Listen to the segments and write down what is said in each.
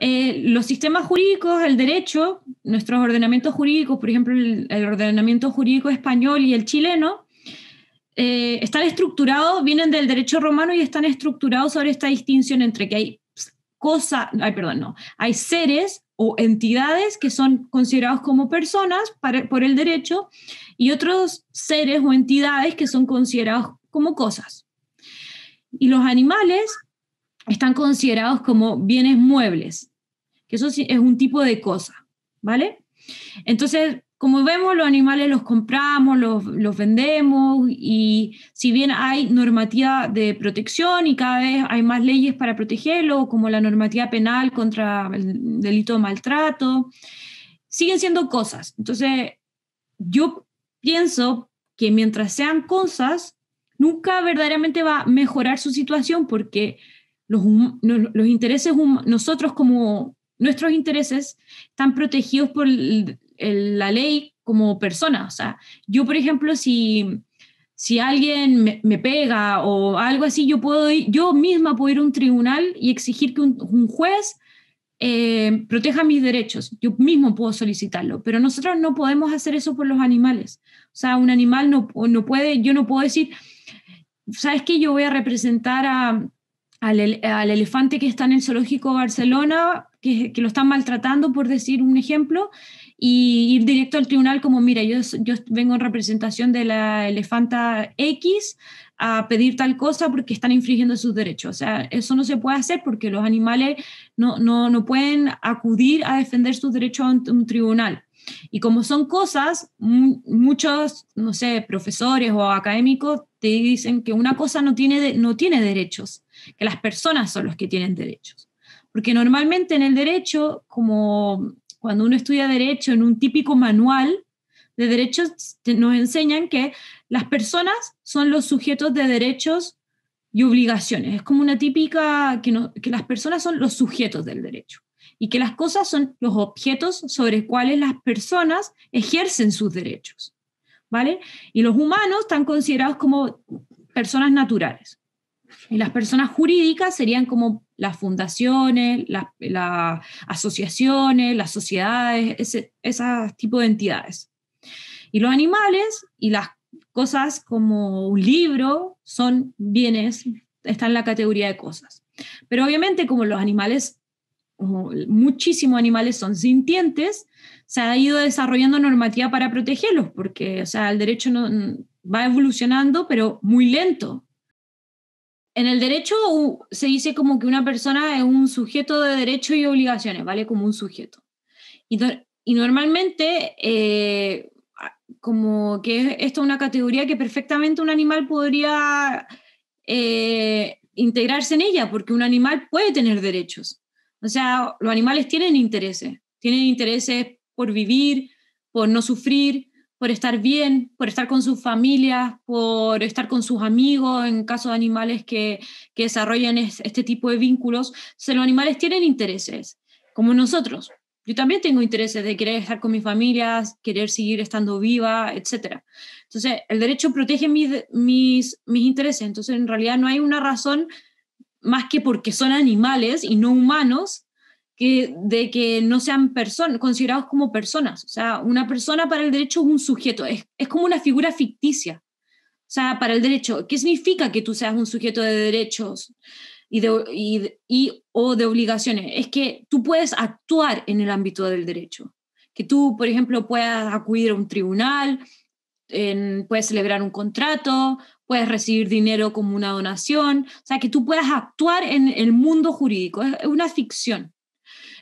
Eh, los sistemas jurídicos, el derecho, nuestros ordenamientos jurídicos, por ejemplo, el, ordenamiento jurídico español y el chileno, eh, están estructurados, vienen del derecho romano y están estructurados sobre esta distinción entre que hay perdón, no, hay seres o entidades que son considerados como personas por el derecho y otros seres o entidades que son considerados como cosas. Y los animales están considerados como bienes muebles que eso es un tipo de cosa, ¿vale? Entonces, como vemos, los animales los compramos, los, vendemos y si bien hay normativa de protección y cada vez hay más leyes para protegerlo, como la normativa penal contra el delito de maltrato, siguen siendo cosas. Entonces, yo pienso que mientras sean cosas, nunca verdaderamente va a mejorar su situación porque los, los intereses, nosotros como nuestros intereses están protegidos por la ley como persona. O sea, yo, por ejemplo, si, alguien me, pega o algo así, yo, puedo yo misma puedo ir a un tribunal y exigir que un, juez eh, proteja mis derechos. Yo mismo puedo solicitarlo, pero nosotros no podemos hacer eso por los animales. O sea, un animal no, no puede, yo no puedo decir, ¿sabes qué? Yo voy a representar al, al elefante que está en el zoológico de Barcelona que, lo están maltratando, por decir un ejemplo, y ir directo al tribunal como, mira, yo, vengo en representación de la elefanta X a pedir tal cosa porque están infringiendo sus derechos. O sea, eso no se puede hacer porque los animales no, pueden acudir a defender sus derechos ante un tribunal. Y como son cosas, muchos, no sé, profesores o académicos te dicen que una cosa no tiene, no tiene derechos, que las personas son los que tienen derechos. Porque normalmente en el derecho, como cuando uno estudia derecho en un típico manual de derechos, nos enseñan que las personas son los sujetos de derechos y obligaciones. Es como una típica que, que las personas son los sujetos del derecho y que las cosas son los objetos sobre cuales las personas ejercen sus derechos. ¿Vale? Y los humanos están considerados como personas naturales. Y las personas jurídicas serían como las fundaciones, las, asociaciones, las sociedades, ese, tipo de entidades. Y los animales y las cosas como un libro son bienes, están en la categoría de cosas. Pero obviamente como los animales, muchísimos animales son sintientes, se ha ido desarrollando normativa para protegerlos, porque o sea, el derecho no, va evolucionando, pero muy lento en el derecho se dice como que una persona es un sujeto de derechos y obligaciones, ¿vale? Como un sujeto. Y, normalmente, eh, como que esto es una categoría que perfectamente un animal podría eh, integrarse en ella, porque un animal puede tener derechos. O sea, los animales tienen intereses, tienen intereses por vivir, por no sufrir, por estar bien, por estar con sus familias, por estar con sus amigos, en caso de animales que, desarrollan este tipo de vínculos. Entonces, los animales tienen intereses, como nosotros. Yo también tengo intereses de querer estar con mis familias, querer seguir estando viva, etc. Entonces, el derecho protege mis, mis intereses. Entonces, en realidad no hay una razón más que porque son animales y no humanos de que no sean personas, considerados como personas. O sea, una persona para el derecho es un sujeto, es, como una figura ficticia. O sea, para el derecho, ¿qué significa que tú seas un sujeto de derechos y, de, y, o de obligaciones? Es que tú puedes actuar en el ámbito del derecho, que tú, por ejemplo, puedas acudir a un tribunal, puedes celebrar un contrato, puedes recibir dinero como una donación, o sea, que tú puedas actuar en el mundo jurídico, es una ficción.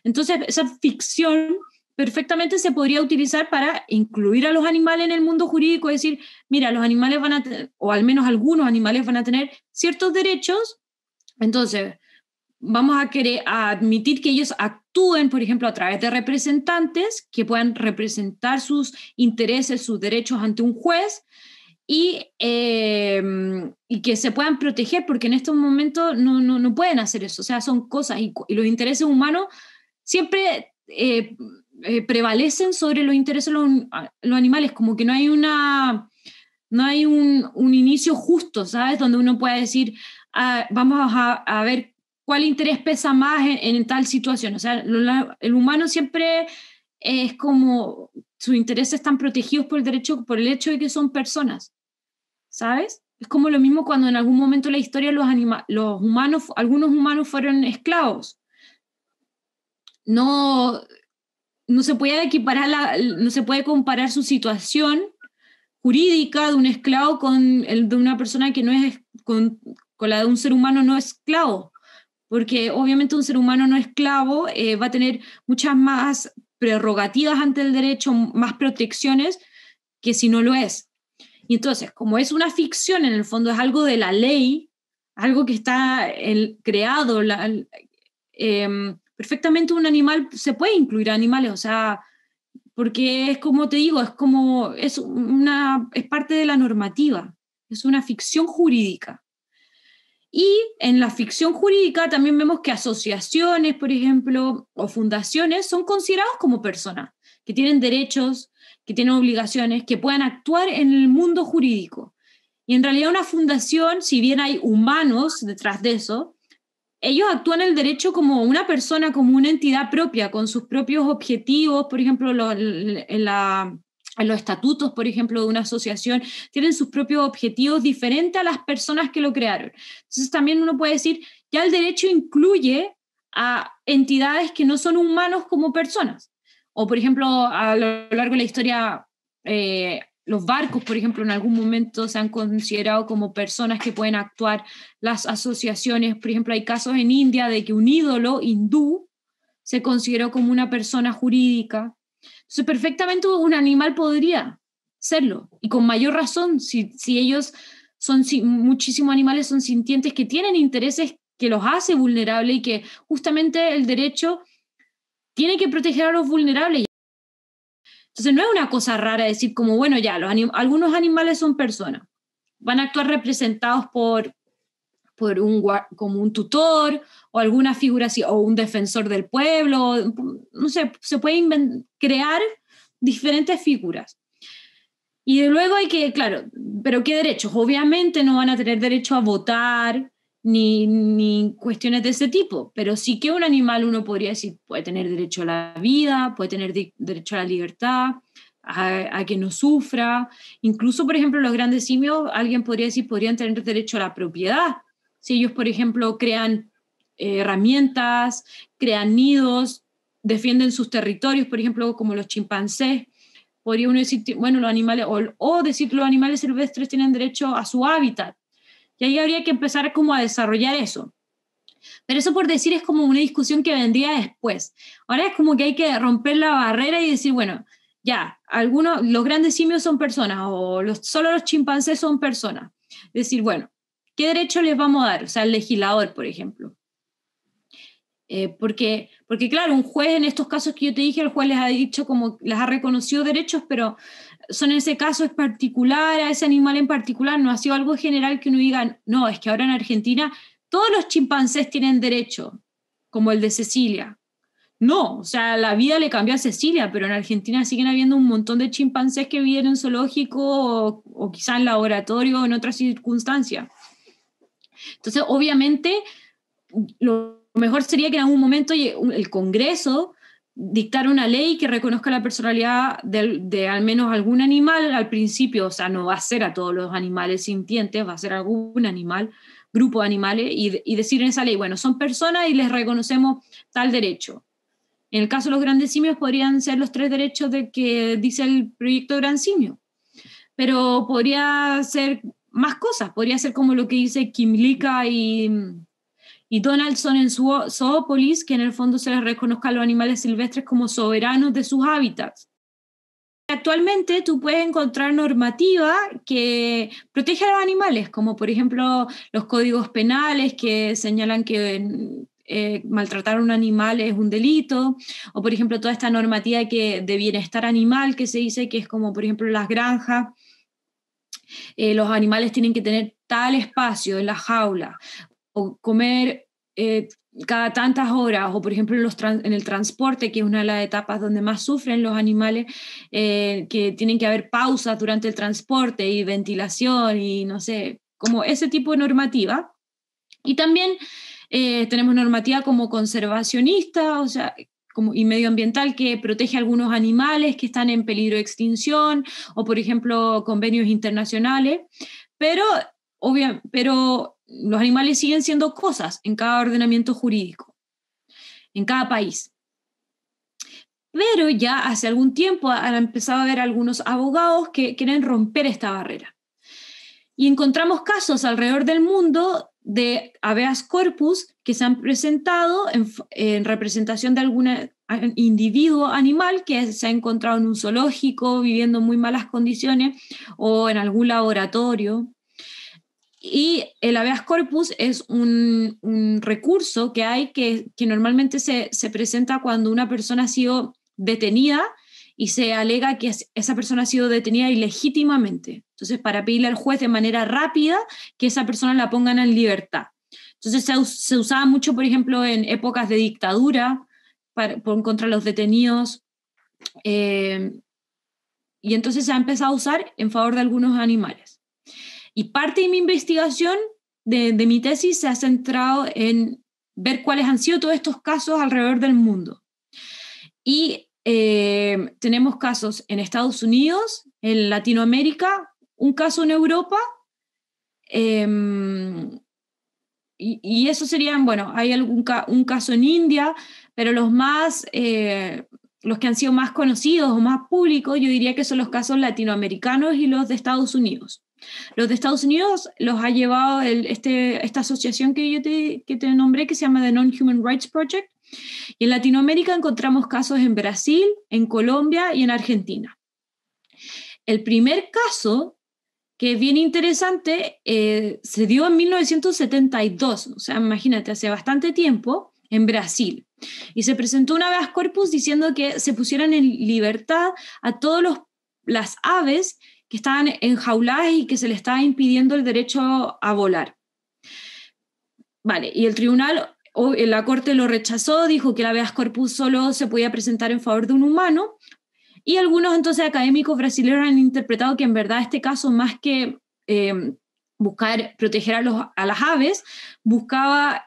Entonces, esa ficción perfectamente se podría utilizar para incluir a los animales en el mundo jurídico, es decir, mira, los animales van a, tener, o al menos algunos animales van a tener ciertos derechos, entonces vamos a, querer, admitir que ellos actúen, por ejemplo, a través de representantes que puedan representar sus intereses, sus derechos ante un juez, y, em, y, que se puedan proteger, porque en estos momentos no, no, no, pueden hacer eso. O sea, son cosas y los intereses humanos siempre eh, eh, prevalecen sobre los intereses de los, animales, como que no hay una no hay un, inicio justo, ¿sabes? Donde uno puede decir, ah, vamos a, ver cuál interés pesa más en, tal situación. O sea, el humano siempre es como, sus intereses están protegidos por el derecho, por el hecho de que son personas, ¿sabes? Es como lo mismo cuando en algún momento de la historia los, los humanos, algunos humanos fueron esclavos, no, no se puede equiparar, no se puede comparar su situación jurídica de un esclavo con el de una persona que no es, con, la de un ser humano no esclavo, porque obviamente un ser humano no esclavo eh, va a tener muchas más prerrogativas ante el derecho, más protecciones que si no lo es. Y entonces, como es una ficción, en el fondo es algo de la ley, algo que está el, creado, la, em, perfectamente un animal, se puede incluir a animales, o sea, porque es como te digo, es como, es, una, es parte de la normativa, es una ficción jurídica. Y en la ficción jurídica también vemos que asociaciones, por ejemplo, o fundaciones son considerados como personas, que tienen derechos, que tienen obligaciones, que puedan actuar en el mundo jurídico. Y en realidad una fundación, si bien hay humanos detrás de eso, ellos actúan el derecho como una persona, como una entidad propia, con sus propios objetivos, por ejemplo, lo, los estatutos, por ejemplo, de una asociación, tienen sus propios objetivos diferentes a las personas que lo crearon. Entonces también uno puede decir, ya el derecho incluye a entidades que no son humanos como personas. O, por ejemplo, a lo largo de la historia eh, los barcos, por ejemplo, en algún momento se han considerado como personas que pueden actuar las asociaciones. Por ejemplo, hay casos en India de que un ídolo hindú se consideró como una persona jurídica. Entonces, perfectamente un animal podría serlo, y con mayor razón, si, ellos son, muchísimos animales son sintientes que tienen intereses que los hace vulnerables y que justamente el derecho tiene que proteger a los vulnerables entonces no es una cosa rara decir como, bueno, ya, algunos animales son personas, van a actuar representados por, por un, como un tutor o alguna figura o un defensor del pueblo, no sé, se puede crear diferentes figuras. Y luego hay que, claro, pero ¿qué derechos? Obviamente no van a tener derecho a votar, ni, cuestiones de ese tipo, pero sí que un animal uno podría decir puede tener derecho a la vida, puede tener derecho a la libertad, a, que no sufra, incluso por ejemplo los grandes simios, alguien podría decir podrían tener derecho a la propiedad, si ellos por ejemplo crean eh, herramientas, crean nidos, defienden sus territorios, por ejemplo como los chimpancés, podría uno decir, bueno, los animales, o, o decir que los animales silvestres tienen derecho a su hábitat, y ahí habría que empezar como a desarrollar eso. Pero eso por decir es como una discusión que vendría después. Ahora es como que hay que romper la barrera y decir, bueno, ya, algunos, los grandes simios son personas o solo los chimpancés son personas. Decir, bueno, ¿qué derecho les vamos a dar? O sea, el legislador, por ejemplo. Eh, porque, porque, claro, un juez en estos casos que yo te dije, el juez les ha dicho como, les ha reconocido derechos, pero son en ese caso es particular, a ese animal en particular, no ha sido algo general que uno diga, no, es que ahora en Argentina todos los chimpancés tienen derecho, como el de Cecilia. No, o sea, la vida le cambió a Cecilia, pero en Argentina siguen habiendo un montón de chimpancés que viven en zoológico o, o quizá en laboratorio o en otras circunstancias. Entonces, obviamente, lo mejor sería que en algún momento el Congreso dictar una ley que reconozca la personalidad de, al menos algún animal al principio, o sea, no va a ser a todos los animales sintientes, va a ser algún animal, grupo de animales, y, decir en esa ley, bueno, son personas y les reconocemos tal derecho. En el caso de los grandes simios podrían ser los tres derechos de que dice el proyecto Gran Simio, pero podría ser más cosas, podría ser como lo que dice Kimlika y y Donaldson en su Zoópolis, que en el fondo se les reconozca a los animales silvestres como soberanos de sus hábitats. Actualmente tú puedes encontrar normativa que protege a los animales, como por ejemplo los códigos penales que señalan que eh, maltratar a un animal es un delito, o por ejemplo toda esta normativa que, de bienestar animal que se dice que es como por ejemplo las granjas, eh, los animales tienen que tener tal espacio en la jaula, o comer eh, cada tantas horas, o por ejemplo en el transporte, que es una de las etapas donde más sufren los animales, eh, que tienen que haber pausas durante el transporte y ventilación y no sé, como ese tipo de normativa. Y también eh, tenemos normativa como conservacionista, o sea, como, y medioambiental que protege a algunos animales que están en peligro de extinción, o por ejemplo convenios internacionales, pero, obviamente, pero los animales siguen siendo cosas en cada ordenamiento jurídico, en cada país. Pero ya hace algún tiempo han empezado a haber algunos abogados que quieren romper esta barrera. Y encontramos casos alrededor del mundo de habeas corpus que se han presentado en, representación de algún individuo animal que se ha encontrado en un zoológico viviendo en muy malas condiciones o en algún laboratorio. Y el habeas corpus es un, recurso que hay que, normalmente se, presenta cuando una persona ha sido detenida y se alega que esa persona ha sido detenida ilegítimamente. Entonces, para pedirle al juez de manera rápida que esa persona la pongan en libertad. Entonces, se, usaba mucho, por ejemplo, en épocas de dictadura por, contra los detenidos. Eh, y entonces se ha empezado a usar en favor de algunos animales. Y parte de mi investigación, de, mi tesis, se ha centrado en ver cuáles han sido todos estos casos alrededor del mundo. Y eh, tenemos casos en Estados Unidos, en Latinoamérica, un caso en Europa. Em, y, eso serían, bueno, hay un caso en India, pero los más, eh, los que han sido más conocidos o más públicos, yo diría que son los casos latinoamericanos y los de Estados Unidos. Los de Estados Unidos los ha llevado este, esta asociación que yo te, nombré, que se llama The Non-Human Rights Project. Y en Latinoamérica encontramos casos en Brasil, en Colombia y en Argentina. El primer caso, que es bien interesante, eh, se dio en 1972, o sea, imagínate, hace bastante tiempo, en Brasil. Y se presentó una vez corpus diciendo que se pusieran en libertad a todas las aves que están jaulas y que se les está impidiendo el derecho a volar. Vale, y el tribunal, o la corte lo rechazó, dijo que la habeas corpus solo se podía presentar en favor de un humano, y algunos entonces académicos brasileños han interpretado que en verdad este caso, más que eh, buscar proteger a, los, a las aves, buscaba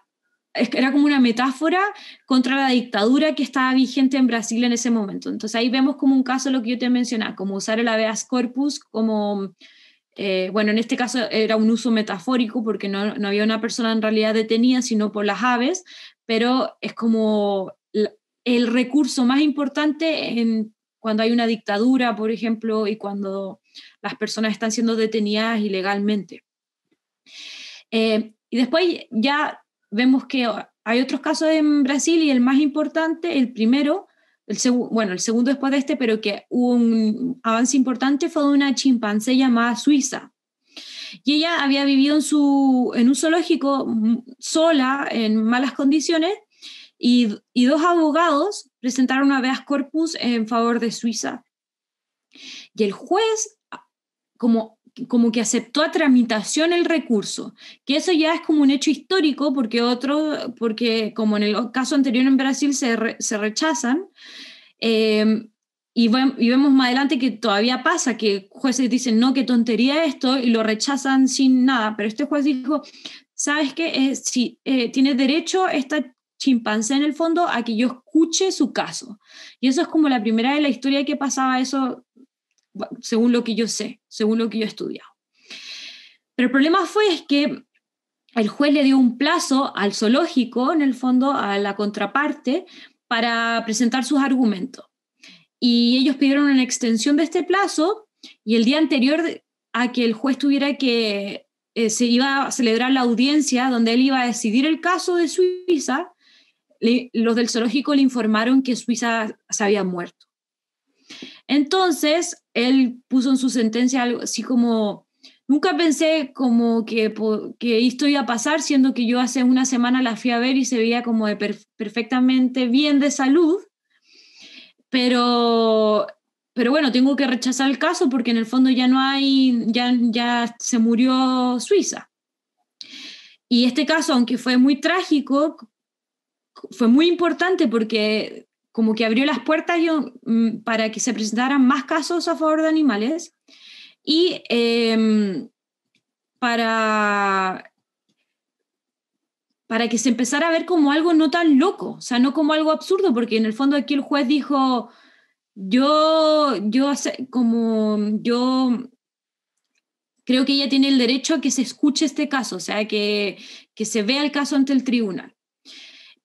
era como una metáfora contra la dictadura que estaba vigente en Brasil en ese momento. Entonces ahí vemos como un caso lo que yo te mencionaba, como usar el habeas corpus como, eh, bueno, en este caso era un uso metafórico porque no, había una persona en realidad detenida, sino por las aves, pero es como el recurso más importante cuando hay una dictadura, por ejemplo, y cuando las personas están siendo detenidas ilegalmente. Eh, y después ya vemos que hay otros casos en Brasil y el más importante, el primero, el bueno, el segundo después de este, pero que hubo un avance importante fue de una chimpancé llamada Suiza. Y ella había vivido en, su, en un zoológico sola, en malas condiciones, y, dos abogados presentaron una habeas corpus en favor de Suiza. Y el juez, como como que aceptó a tramitación el recurso, que eso ya es como un hecho histórico porque otro, porque como en el caso anterior en Brasil se, rechazan, em, y, vemos más adelante que todavía pasa, que jueces dicen, no, qué tontería esto, y lo rechazan sin nada, pero este juez dijo, ¿sabes qué? Eh, si eh, tiene derecho esta chimpancé en el fondo a que yo escuche su caso. Y eso es como la primera de la historia que pasaba eso según lo que yo sé, según lo que yo he estudiado. Pero el problema fue es que el juez le dio un plazo al zoológico, en el fondo, a la contraparte, para presentar sus argumentos. Y ellos pidieron una extensión de este plazo y el día anterior a que el juez tuviera que, eh, se iba a celebrar la audiencia donde él iba a decidir el caso de Suiza, los del zoológico le informaron que Suiza se había muerto. Entonces, él puso en su sentencia algo así como, nunca pensé como que, esto iba a pasar, siendo que yo hace una semana la fui a ver y se veía como perfectamente bien de salud, pero pero bueno, tengo que rechazar el caso porque en el fondo ya no hay, ya, ya se murió Suiza. Y este caso, aunque fue muy trágico, fue muy importante porque como que abrió las puertas yo, um, mm, para que se presentaran más casos a favor de animales y em, para, para que se empezara a ver como algo no tan loco, o sea, no como algo absurdo, porque en el fondo aquí el juez dijo, yo, yo, como yo creo que ella tiene el derecho a que se escuche este caso, o sea, que se vea el caso ante el tribunal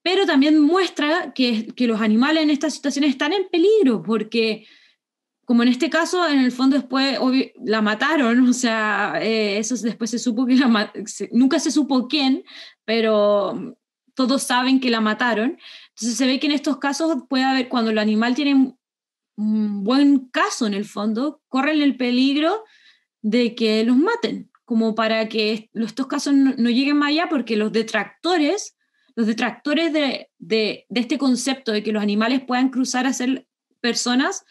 pero también muestra que, los animales en estas situaciones están en peligro, porque como en este caso, en el fondo después la mataron, o sea, eh, eso después se supo que la nunca se supo quién, pero todos saben que la mataron. Entonces se ve que en estos casos puede haber, cuando el animal tiene un buen caso en el fondo, corren el peligro de que los maten, como para que estos casos no lleguen más allá, porque los detractores los detractores de, este concepto de que los animales puedan cruzar a ser personas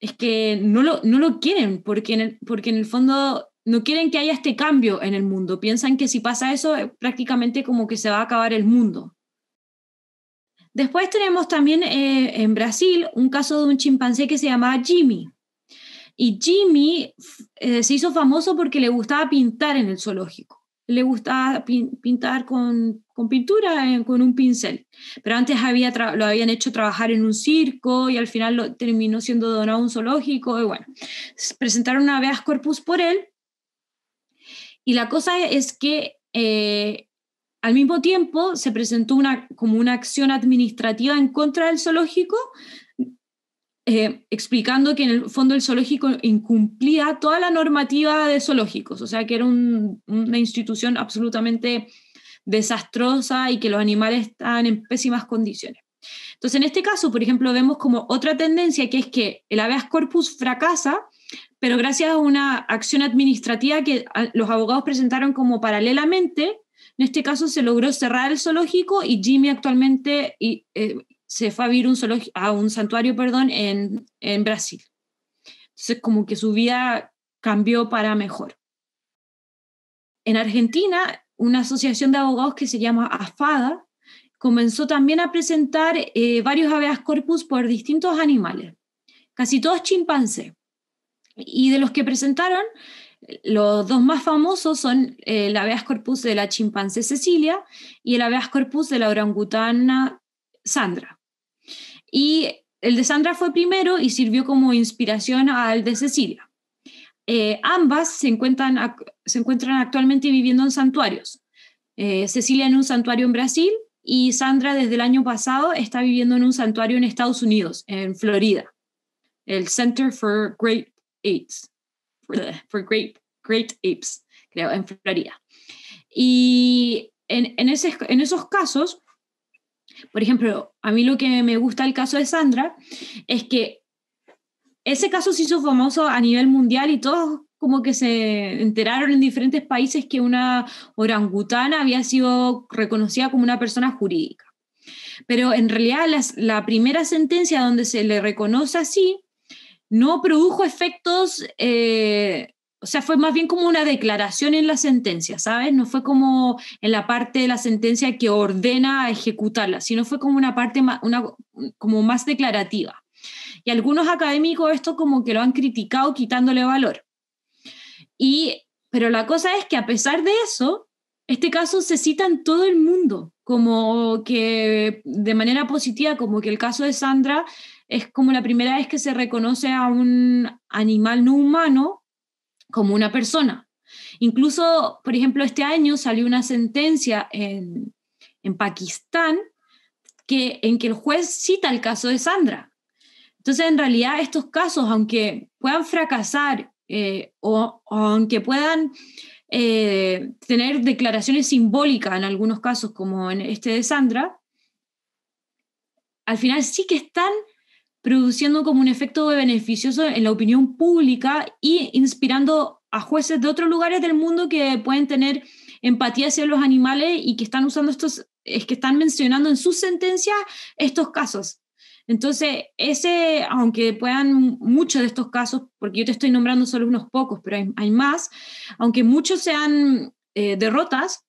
es que no lo, quieren, porque en, el, fondo no quieren que haya este cambio en el mundo. Piensan que si pasa eso, eh, prácticamente como que se va a acabar el mundo. Después tenemos también eh, en Brasil un caso de un chimpancé que se llamaba Jimmy. Y Jimmy eh, se hizo famoso porque le gustaba pintar en el zoológico le gustaba pintar con, pintura, eh, con un pincel. Pero antes había lo habían hecho trabajar en un circo y al final lo, terminó siendo donado a un zoológico. Y bueno, presentaron una habeas corpus por él. Y la cosa es que eh, al mismo tiempo se presentó una, como una acción administrativa en contra del zoológico eh, explicando que en el fondo el zoológico incumplía toda la normativa de zoológicos, o sea que era una institución absolutamente desastrosa y que los animales estaban en pésimas condiciones. Entonces, en este caso, por ejemplo, vemos como otra tendencia que es que el habeas corpus fracasa, pero gracias a una acción administrativa que los abogados presentaron como paralelamente, en este caso se logró cerrar el zoológico y Jimmy actualmente y, eh, se fue a vivir un a un santuario perdón, en, Brasil. Entonces, como que su vida cambió para mejor. En Argentina, una asociación de abogados que se llama AFADA comenzó también a presentar eh, varios habeas corpus por distintos animales, casi todos chimpancés. Y de los que presentaron, los dos más famosos son eh, el habeas corpus de la chimpancé Cecilia y el habeas corpus de la orangutana Sandra. Y el de Sandra fue primero y sirvió como inspiración al de Cecilia. Eh, ambas se encuentran, se encuentran actualmente viviendo en santuarios. Eh, Cecilia en un santuario en Brasil y Sandra desde el año pasado está viviendo en un santuario en Estados Unidos, en Florida, el Center for Great Apes, for, Great, Great Apes, creo, en Florida. Y en, en, en esos casos, por ejemplo, a mí lo que me gusta el caso de Sandra es que ese caso se hizo famoso a nivel mundial y todos como que se enteraron en diferentes países que una orangutana había sido reconocida como una persona jurídica. Pero en realidad la primera sentencia donde se le reconoce así no produjo efectos eh, o sea, fue más bien como una declaración en la sentencia, ¿sabes? No fue como en la parte de la sentencia que ordena ejecutarla, sino fue como una parte más, como más declarativa. Y algunos académicos esto como que lo han criticado quitándole valor. Y, pero la cosa es que a pesar de eso, este caso se cita en todo el mundo, como que de manera positiva, como que el caso de Sandra es como la primera vez que se reconoce a un animal no humano como una persona. Incluso, por ejemplo, este año salió una sentencia en, Pakistán que, en que el juez cita el caso de Sandra. Entonces, en realidad, estos casos, aunque puedan fracasar eh, o, aunque puedan eh, tener declaraciones simbólicas en algunos casos, como en este de Sandra, al final sí que están produciendo como un efecto beneficioso en la opinión pública y inspirando a jueces de otros lugares del mundo que pueden tener empatía hacia los animales y que están usando estos, es que están mencionando en sus sentencias estos casos. Entonces, ese, aunque puedan muchos de estos casos, porque yo te estoy nombrando solo unos pocos, pero hay, más, aunque muchos sean eh, derrotas,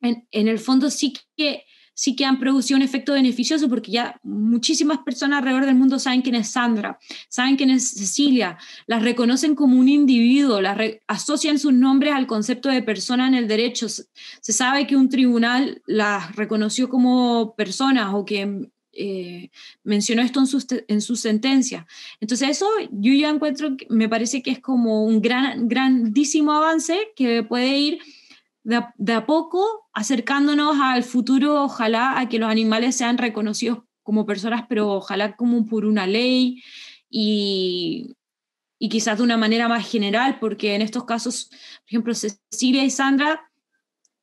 en, en, el fondo sí que sí que han producido un efecto beneficioso porque ya muchísimas personas alrededor del mundo saben quién es Sandra, saben quién es Cecilia, las reconocen como un individuo, las asocian sus nombres al concepto de persona en el derecho. Se sabe que un tribunal las reconoció como personas o que eh, mencionó esto en su, en sentencia. Entonces eso yo ya encuentro, me parece que es como un gran, grandísimo avance que puede ir de a, poco acercándonos al futuro, ojalá a que los animales sean reconocidos como personas, pero ojalá como por una ley y, quizás de una manera más general, porque en estos casos, por ejemplo, Cecilia y Sandra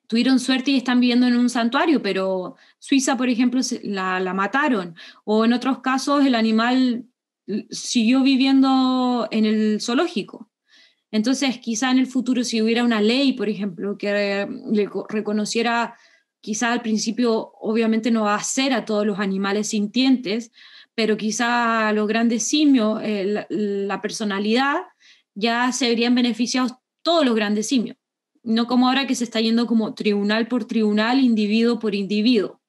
tuvieron suerte y están viviendo en un santuario, pero Suiza, por ejemplo, la mataron. O en otros casos, el animal siguió viviendo en el zoológico. Entonces, quizá en el futuro si hubiera una ley, por ejemplo, que eh, le reconociera, quizá al principio obviamente no va a ser a todos los animales sintientes, pero quizá a los grandes simios, eh, la, personalidad, ya se verían beneficiados todos los grandes simios. No como ahora que se está yendo como tribunal por tribunal, individuo por individuo.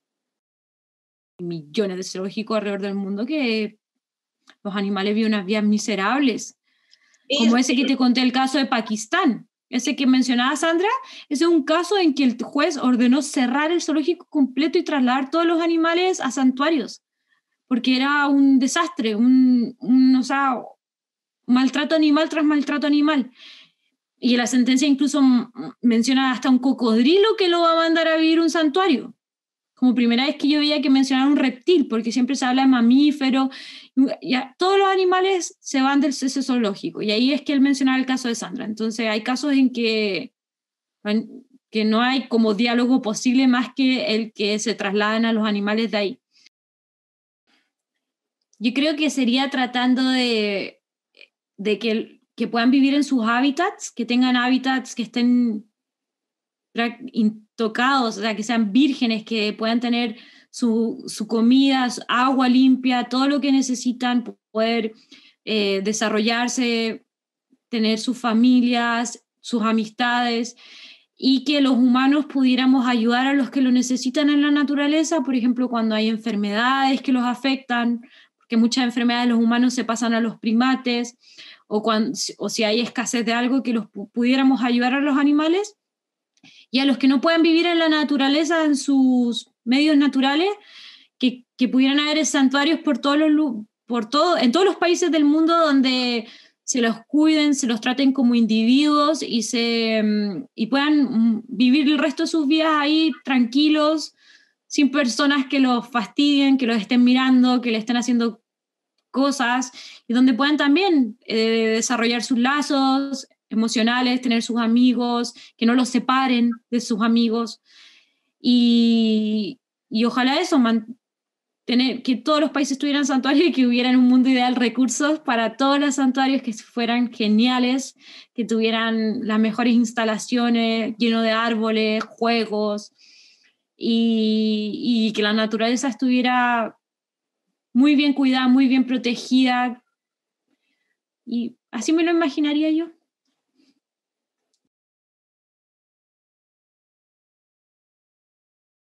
Millones de zoológicos alrededor del mundo que los animales viven unas vidas miserables como ese que te conté el caso de Pakistán. Ese que mencionaba Sandra, ese es un caso en que el juez ordenó cerrar el zoológico completo y trasladar todos los animales a santuarios, porque era un desastre, un, maltrato animal tras maltrato animal. Y la sentencia incluso menciona hasta un cocodrilo que lo va a mandar a vivir un santuario como primera vez que yo veía que mencionaron un reptil, porque siempre se habla de mamífero, ya, todos los animales se van del cese zoológico, y ahí es que él mencionaba el caso de Sandra. Entonces hay casos en que, que no hay como diálogo posible más que el que se trasladan a los animales de ahí. Yo creo que sería tratando de, que, que puedan vivir en sus hábitats, que tengan hábitats que estén intocados, o sea, que sean vírgenes, que puedan tener su, su comida, agua limpia, todo lo que necesitan, poder eh, desarrollarse, tener sus familias, sus amistades, y que los humanos pudiéramos ayudar a los que lo necesitan en la naturaleza, por ejemplo, cuando hay enfermedades que los afectan, porque muchas enfermedades de los humanos se pasan a los primates, o, o si hay escasez de algo, que los pudiéramos ayudar a los animales y a los que no pueden vivir en la naturaleza, en sus medios naturales, que, pudieran haber santuarios por todos los, por todo, en todos los países del mundo donde se los cuiden, se los traten como individuos y, se, mm, y puedan mm, vivir el resto de sus vidas ahí tranquilos, sin personas que los fastidien, que los estén mirando, que le estén haciendo cosas, y donde puedan también eh, desarrollar sus lazos, emocionales, tener sus amigos, que no los separen de sus amigos. Y, y ojalá eso, tener, que todos los países tuvieran santuarios y que hubieran un mundo ideal recursos para todos los santuarios que fueran geniales, que tuvieran las mejores instalaciones, lleno de árboles, juegos, y, y que la naturaleza estuviera muy bien cuidada, muy bien protegida. Y así me lo imaginaría yo.